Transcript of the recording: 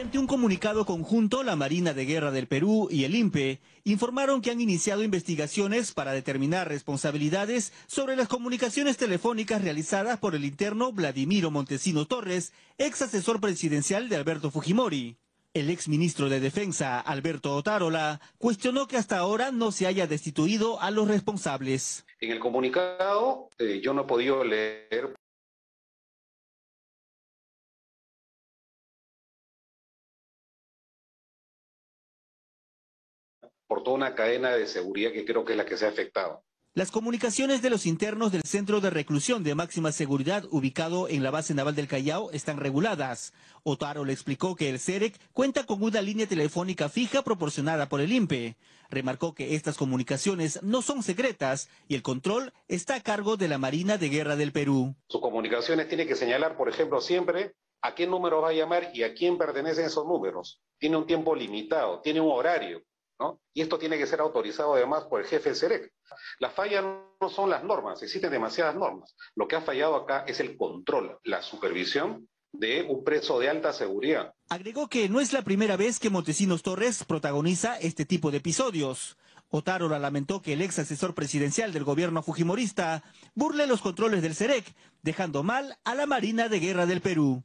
Ante un comunicado conjunto, la Marina de Guerra del Perú y el INPE informaron que han iniciado investigaciones para determinar responsabilidades sobre las comunicaciones telefónicas realizadas por el interno Vladimiro Montesino Torres, ex asesor presidencial de Alberto Fujimori. El ex ministro de Defensa, Alberto Otárola, cuestionó que hasta ahora no se haya destituido a los responsables. En el comunicado eh, yo no he podido leer por toda una cadena de seguridad que creo que es la que se ha afectado. Las comunicaciones de los internos del centro de reclusión de máxima seguridad ubicado en la base naval del Callao están reguladas. Otaro le explicó que el CEREC cuenta con una línea telefónica fija proporcionada por el INPE. Remarcó que estas comunicaciones no son secretas y el control está a cargo de la Marina de Guerra del Perú. Sus comunicaciones tiene que señalar, por ejemplo, siempre a qué número va a llamar y a quién pertenecen esos números. Tiene un tiempo limitado, tiene un horario. Y esto tiene que ser autorizado además por el jefe del CEREC. Las fallas no son las normas, existen demasiadas normas. Lo que ha fallado acá es el control, la supervisión de un preso de alta seguridad. Agregó que no es la primera vez que Montesinos Torres protagoniza este tipo de episodios. la lamentó que el ex asesor presidencial del gobierno fujimorista burle los controles del CEREC, dejando mal a la Marina de Guerra del Perú.